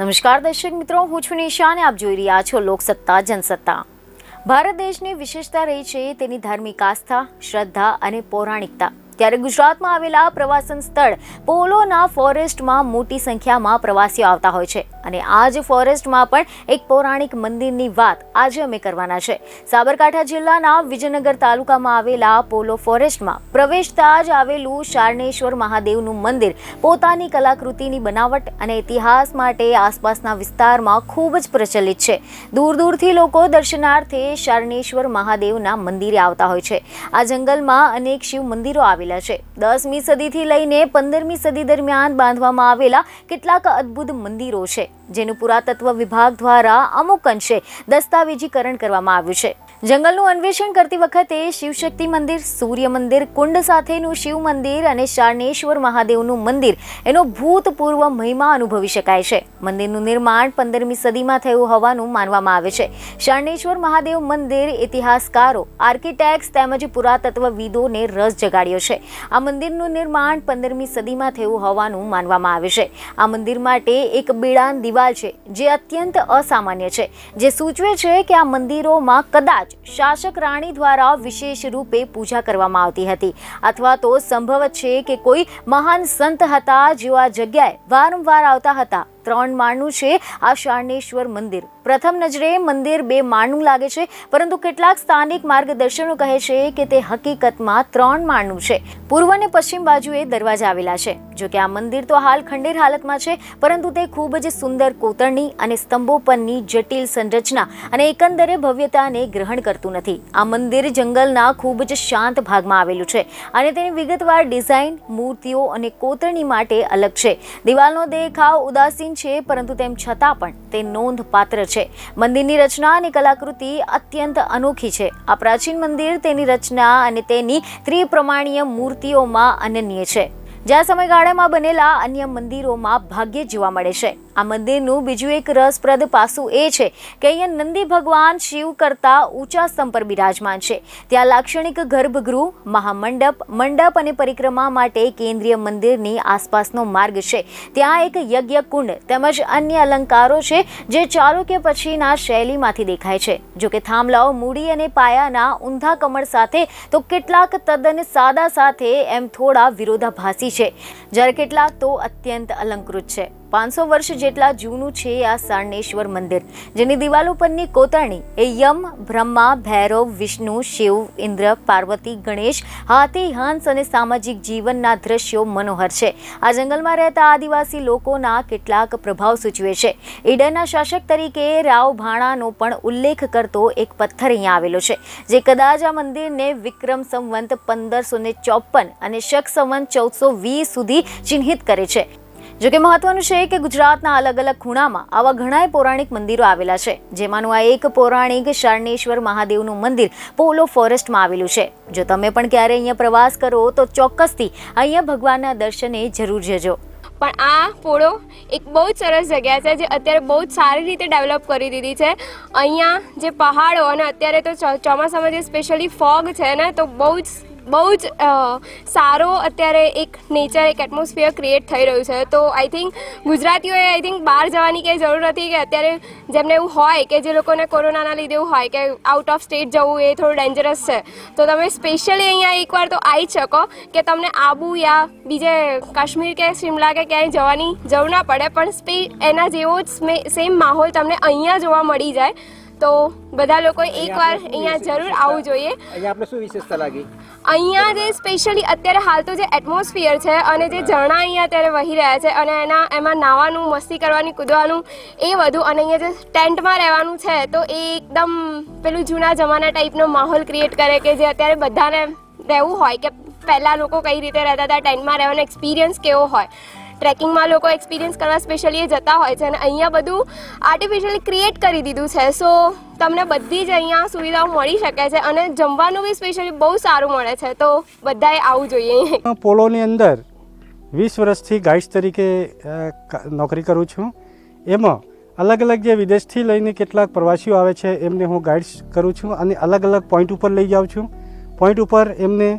નમસ્કાર દર્શક મિત્રો હું છું નિશાને આપ જોઈ રહ્યા છો લોકસત્તા જનસત્તા ભારત દેશની વિશેષતા રહી છે તેની ધાર્મિક આસ્થા શ્રદ્ધા અને પૌરાણિકતા ત્યારે ગુજરાતમાં આવેલા પ્રવાસન સ્થળ પોલોના ફોરેસ્ટમાં મોટી સંખ્યામાં પ્રવાસીઓ આવતા હોય છે અને આ જ ફોરેસ્ટમાં પણ એક પૌરાણિક મંદિરની વાત આજે અમે કરવાના છે સાબરકાંઠા જિલ્લાના વિજયનગર તાલુકામાં આવેલા પોલો ફોરેસ્ટમાં પ્રવેશતા જ આવેલું શારણેશ્વર મહાદેવનું મંદિર પોતાની કલાકૃતિની બનાવટ અને ઇતિહાસ માટે આસપાસના વિસ્તારમાં ખૂબ જ પ્રચલિત છે દૂર દૂરથી લોકો દર્શનાર્થે શારણેશ્વર મહાદેવના મંદિરે આવતા હોય છે આ જંગલમાં અનેક શિવ મંદિરો આવેલા આવેલા છે દસમી સદીથી લઈને પંદરમી સદી દરમિયાન બાંધવામાં આવેલા કેટલાક અદ્ભુત મંદિરો છે જેનું પુરાતત્વ વિભાગ દ્વારા અમુક અંશે દસ્તાવેજીકરણ કરવામાં આવ્યું છે જંગલનું અન્વેષણ કરતી વખતે શિવશક્તિ મંદિર સૂર્ય મંદિર કુંડ સાથેનું શિવ મંદિર અને શારણેશ્વર મહાદેવનું મંદિર એનો ભૂતપૂર્વ મહિમા અનુભવી શકાય છે મંદિરનું નિર્માણ પંદરમી સદીમાં થયું હોવાનું માનવામાં આવે છે શરણેશ્વર મહાદેવ મંદિર ઇતિહાસકારો આર્કિટેક્ટ્સ તેમજ પુરાતત્વવિદોને રસ જગાડ્યો છે છે આ મંદિરનું નિર્માણ પંદરમી સદીમાં થયું હોવાનું માનવામાં આવે છે આ મંદિર માટે એક બેડાન દિવાલ છે જે અત્યંત અસામાન્ય છે જે સૂચવે છે કે આ મંદિરોમાં કદાચ શાસક રાણી દ્વારા વિશેષ રૂપે પૂજા કરવામાં આવતી હતી અથવા તો સંભવ છે કે કોઈ મહાન સંત હતા જેવા જગ્યાએ વારંવાર આવતા હતા ત્રણ માળનું છે આ શારણેશ્વર મંદિર પ્રથમ નજરે મંદિર બે માળનું લાગે છે પરંતુ કેટલાક સ્થાનિક માર્ગદર્શનો કહે છે કે તે હકીકતમાં ત્રણ માળનું છે પૂર્વ અને પશ્ચિમ બાજુએ દરવાજા આવેલા છે જો કે આ મંદિર તો હાલ ખંડેર હાલતમાં છે પરંતુ તે ખૂબ જ સુંદર કોતરણી અને સ્તંભો પરની જટિલ સંરચના અને એકંદરે ભવ્યતાને ગ્રહણ કરતું નથી આ મંદિર જંગલના ખૂબ જ શાંત ભાગમાં આવેલું છે અને તેની વિગતવાર ડિઝાઇન મૂર્તિઓ અને કોતરણી માટે અલગ છે દિવાલનો દેખાવ ઉદાસીન છે પરંતુ તેમ છતાં પણ તે નોંધપાત્ર છે મંદિરની રચના અને કલાકૃતિ અત્યંત અનોખી છે આ પ્રાચીન મંદિર તેની રચના અને તેની ત્રિપ્રમાણીય મૂર્તિઓમાં અનન્ય છે જ્યાં સમયગાળામાં બનેલા અન્ય મંદિરોમાં ભાગ્યે જોવા મળે છે આ મંદિરનું બીજું એક રસપ્રદ પાસું એ છે કે અહીંયા નંદી ભગવાન શિવ કરતાં ઊંચા સ્તંભ પર બિરાજમાન છે ત્યાં લાક્ષણિક ગર્ભગૃહ મહામંડપ મંડપ અને પરિક્રમા માટે કેન્દ્રીય મંદિરની આસપાસનો માર્ગ છે ત્યાં એક યજ્ઞ કુંડ તેમજ અન્ય અલંકારો છે જે ચાલુક્ય પછીના શૈલીમાંથી દેખાય છે જો કે થાંભલાઓ મૂડી અને પાયાના ઊંધા કમળ સાથે તો કેટલાક તદ્દન સાદા સાથે એમ થોડા વિરોધાભાસી છે જ્યારે કેટલાક તો અત્યંત અલંકૃત છે પાંચસો વર્ષ જેટલા જૂનું છે આ સારણેશ્વર મંદિર જેની દિવાલો પરની કોતરણી એ યમ બ્રહ્મા ભૈરવ વિષ્ણુ શિવ ઇન્દ્ર પાર્વતી ગણેશ હાથી હંસ અને સામાજિક જીવનના દ્રશ્યો મનોહર છે આ જંગલમાં રહેતા આદિવાસી લોકોના કેટલાક પ્રભાવ સૂચવે છે ઈડરના શાસક તરીકે રાવ ભાણાનો પણ ઉલ્લેખ કરતો એક પથ્થર અહીંયા આવેલો છે જે કદાચ આ મંદિરને વિક્રમ સંવંત પંદરસો ચોપન અને શક સંવંત ચૌદસો વીસ સુધી ચિહ્નિત કરે છે જોકે મહત્વનું છે કે ગુજરાતના અલગ અલગ ખૂણામાં આવા ઘણાય પૌરાણિક મંદિરો આવેલા છે જેમાંનું આ એક પૌરાણિક શરણેશ્વર મહાદેવનું મંદિર પોલો ફોરેસ્ટમાં આવેલું છે જો તમે પણ ક્યારે અહીંયા પ્રવાસ કરો તો ચોક્કસથી અહીંયા ભગવાનના દર્શને જરૂર જજો પણ આ પોળો એક બહુ જ સરસ જગ્યા છે જે અત્યારે બહુ જ સારી રીતે ડેવલપ કરી દીધી છે અહીંયા જે પહાડો અને અત્યારે તો ચોમાસામાં જે સ્પેશિયલી ફોગ છે ને તો બહુ જ બહુ જ સારો અત્યારે એક નેચર એક એટમોસ્ફિયર ક્રિએટ થઈ રહ્યું છે તો આઈ થિંક ગુજરાતીઓએ આઈ થિંક બહાર જવાની કંઈ જરૂર નથી કે અત્યારે જેમને એવું હોય કે જે લોકોને કોરોનાના લીધે એવું હોય કે આઉટ ઓફ સ્ટેટ જવું એ થોડું ડેન્જરસ છે તો તમે સ્પેશિયલી અહીંયા એકવાર તો આવી શકો કે તમને આબુ યા બીજે કાશ્મીર કે શિમલા કે ક્યાંય જવાની જરૂર ના પડે પણ સ્પે એના જેવો જ સેમ માહોલ તમને અહીંયા જોવા મળી જાય તો બધા લોકો એકવાર અહીંયા જરૂર આવવું જોઈએ અહીંયા આપણે શું વિશેષતા લાગી અહીંયા જે સ્પેશિયલી અત્યારે હાલ તો જે એટમોસ્ફિયર છે અને જે ઝરણા અહીંયા અત્યારે વહી રહ્યા છે અને એના એમાં નાહવાનું મસ્તી કરવાની કૂદવાનું એ વધુ અને અહીંયા જે ટેન્ટમાં રહેવાનું છે તો એ એકદમ પેલું જૂના જમાના ટાઈપનો માહોલ ક્રિએટ કરે કે જે અત્યારે બધાને રહેવું હોય કે પહેલાં લોકો કઈ રીતે રહેતા હતા ટેન્ટમાં રહેવાનો એક્સપિરિયન્સ કેવો હોય ટ્રેકિંગમાં લોકો એક્સપિરિયન્સ કરવા સ્પેશિયલી જતા હોય છે અને અહીંયા બધું આર્ટિફિશિયલી ક્રિએટ કરી દીધું છે સો તમને બધી જ અહીંયા સુવિધાઓ મળી શકે છે અને જમવાનું બી સ્પેશિયલી બહુ સારું મળે છે તો બધાએ આવવું જોઈએ પોલોની અંદર વીસ વર્ષથી ગાઈડ તરીકે નોકરી કરું છું એમાં અલગ અલગ જે વિદેશથી લઈને કેટલાક પ્રવાસીઓ આવે છે એમને હું ગાઈડ કરું છું અને અલગ અલગ પોઈન્ટ ઉપર લઈ જાઉં છું પોઈન્ટ ઉપર એમને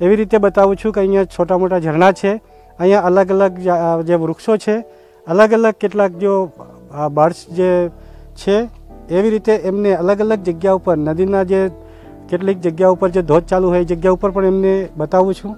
એવી રીતે બતાવું છું કે અહીંયા છોટા મોટા ઝરણા છે અહીંયા અલગ અલગ જે વૃક્ષો છે અલગ અલગ કેટલાક જો બર્ડ્સ જે છે એવી રીતે એમને અલગ અલગ જગ્યા ઉપર નદીના જે કેટલીક જગ્યા ઉપર જે ધોધ ચાલુ હોય એ જગ્યા ઉપર પણ એમને બતાવું છું